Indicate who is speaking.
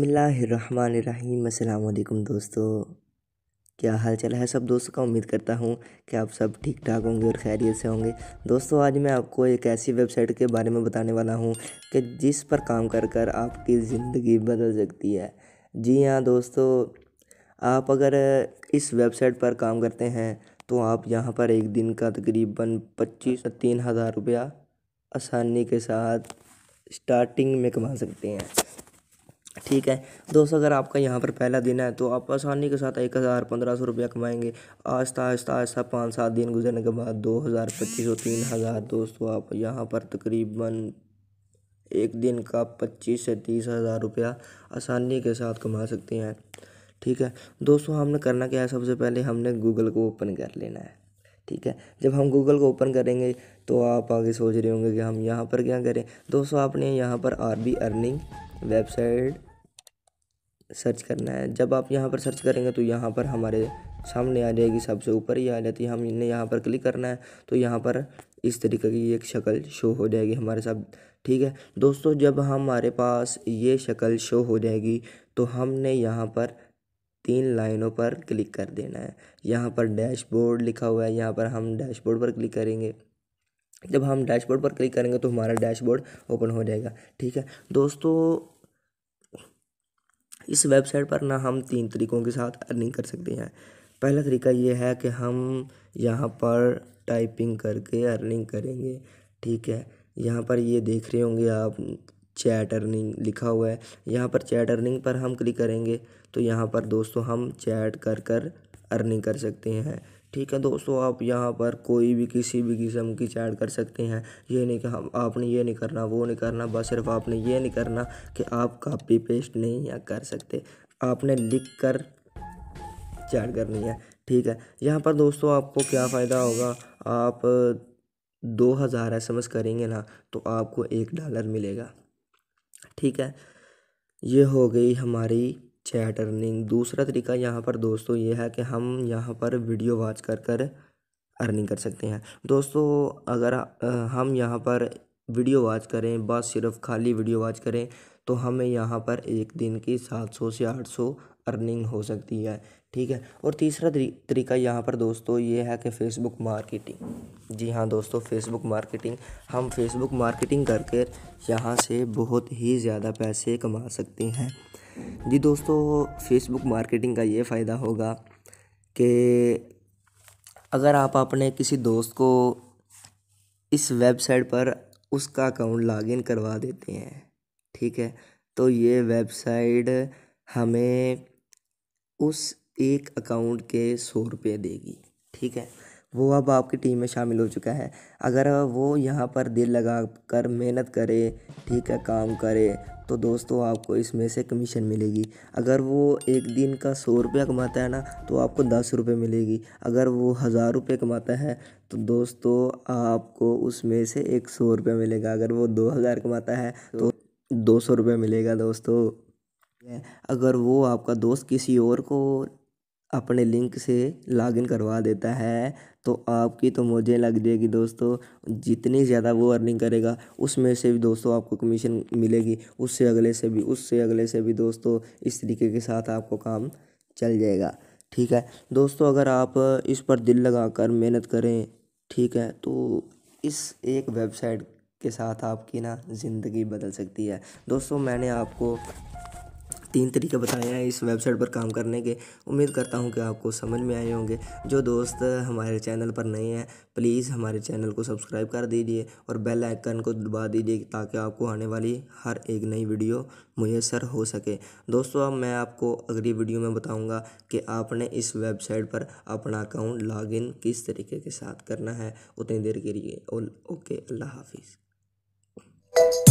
Speaker 1: बिसमीम अल्लाम दोस्तों क्या हाल चाल है सब दोस्तों का उम्मीद करता हूँ कि आप सब ठीक ठाक होंगे और खैरियत से होंगे दोस्तों आज मैं आपको एक ऐसी वेबसाइट के बारे में बताने वाला हूँ कि जिस पर काम कर कर आपकी ज़िंदगी बदल सकती है जी हाँ दोस्तों आप अगर इस वेबसाइट पर काम करते हैं तो आप यहाँ पर एक दिन का तकरीबन पच्चीस तीन हज़ार रुपया आसानी के साथ स्टार्टिंग में कमा सकते हैं ठीक है दोस्तों अगर आपका यहाँ पर पहला दिन है तो आप आसानी के साथ एक हज़ार पंद्रह सौ रुपया कमाएंगे आस्ता आस्ता आस्ता पाँच सात दिन गुजरने के बाद दो हज़ार पच्चीस सौ तीन हज़ार दोस्तों आप यहाँ पर तकरीबन एक दिन का पच्चीस से तीस हज़ार रुपया आसानी के साथ कमा सकते हैं ठीक है दोस्तों हमने करना क्या है सबसे पहले हमने गूगल को ओपन कर लेना है ठीक है जब हम गूगल को ओपन करेंगे तो आप आगे सोच रहे होंगे कि हम यहाँ पर क्या करें दोस्तों आपने यहाँ पर R B earning website search करना है जब आप यहाँ पर सर्च करेंगे तो यहाँ पर हमारे सामने आ जाएगी सबसे ऊपर ही आ जाती है हमने यहाँ पर क्लिक करना है तो यहाँ पर इस तरीके की एक शक्ल शो हो जाएगी हमारे साथ ठीक है दोस्तों जब हमारे पास ये शक्ल शो हो जाएगी तो हमने यहाँ पर तीन लाइनों पर क्लिक कर देना है यहाँ पर डैशबोर्ड लिखा हुआ है यहाँ पर हम डैशबोर्ड पर क्लिक करेंगे जब हम डैशबोर्ड पर क्लिक करेंगे तो हमारा डैशबोर्ड ओपन हो जाएगा ठीक है दोस्तों इस वेबसाइट पर ना हम तीन तरीक़ों के साथ अर्निंग कर सकते हैं पहला तरीका ये है कि हम यहाँ पर टाइपिंग करके अर्निंग करेंगे ठीक है यहाँ पर ये देख रहे होंगे आप चैट अर्निंग लिखा हुआ है यहाँ पर चैट अर्निंग पर हम क्लिक करेंगे तो यहाँ पर दोस्तों हम चैट कर कर अर्निंग कर सकते हैं ठीक है दोस्तों आप यहाँ पर कोई भी किसी भी किस्म की चैट कर सकते हैं ये नहीं कि आपने ये नहीं करना वो नहीं करना बस सिर्फ आपने ये नहीं करना कि आप कापी पेस्ट नहीं या कर सकते आपने लिख कर चैट करनी है ठीक है यहाँ पर दोस्तों आपको क्या फ़ायदा होगा आप दो हज़ार एस करेंगे ना तो आपको एक डॉलर मिलेगा ठीक है ये हो गई हमारी चैट अर्निंग दूसरा तरीका यहाँ पर दोस्तों ये है कि हम यहाँ पर वीडियो वॉच कर कर अर्निंग कर सकते हैं दोस्तों अगर हम यहाँ पर वीडियो वॉच करें बस सिर्फ खाली वीडियो वॉच करें तो हमें यहाँ पर एक दिन की सात सौ से आठ सौ अर्निंग हो सकती है ठीक है और तीसरा तरीका यहाँ पर दोस्तों ये है कि फ़ेसबुक मार्केटिंग जी हाँ दोस्तों फ़ेसबुक मार्केटिंग हम फेसबुक मार्केटिंग करके यहाँ से बहुत ही ज़्यादा पैसे कमा सकते हैं जी दोस्तों फेसबुक मार्केटिंग का ये फ़ायदा होगा कि अगर आप अपने किसी दोस्त को इस वेबसाइट पर उसका अकाउंट लॉगिन करवा देते हैं ठीक है तो ये वेबसाइट हमें उस एक अकाउंट के सौ रुपये देगी ठीक है वो अब आपकी टीम में शामिल हो चुका है अगर वो यहाँ पर दिल लगा कर मेहनत करे ठीक है काम करे तो दोस्तों आपको इसमें से कमीशन मिलेगी अगर वो एक दिन का सौ रुपया कमाता है ना तो आपको दस रुपये मिलेगी अगर वो हज़ार रुपये कमाता है तो दोस्तों आपको उसमें से एक सौ रुपया मिलेगा अगर वो दो हज़ार कमाता है तो दो सौ रुपये मिलेगा दोस्तों अगर वो आपका दोस्त किसी और को अपने लिंक से लॉगिन करवा देता है तो आपकी तो मुझे लग जाएगी दोस्तों जितनी ज़्यादा वो अर्निंग करेगा उसमें से भी दोस्तों आपको कमीशन मिलेगी उससे अगले से भी उससे अगले से भी दोस्तों इस तरीके के साथ आपको काम चल जाएगा ठीक है दोस्तों अगर आप इस पर दिल लगाकर मेहनत करें ठीक है तो इस एक वेबसाइट के साथ आपकी ना ज़िंदगी बदल सकती है दोस्तों मैंने आपको तीन तरीके बताए हैं इस वेबसाइट पर काम करने के उम्मीद करता हूँ कि आपको समझ में आए होंगे जो दोस्त हमारे चैनल पर नए हैं प्लीज़ हमारे चैनल को सब्सक्राइब कर दीजिए और बेल आइकन को दबा दीजिए ताकि आपको आने वाली हर एक नई वीडियो मुयसर हो सके दोस्तों अब मैं आपको अगली वीडियो में बताऊँगा कि आपने इस वेबसाइट पर अपना अकाउंट इन किस तरीके के साथ करना है उतनी देर के लिए ओके अल्लाह हाफिज़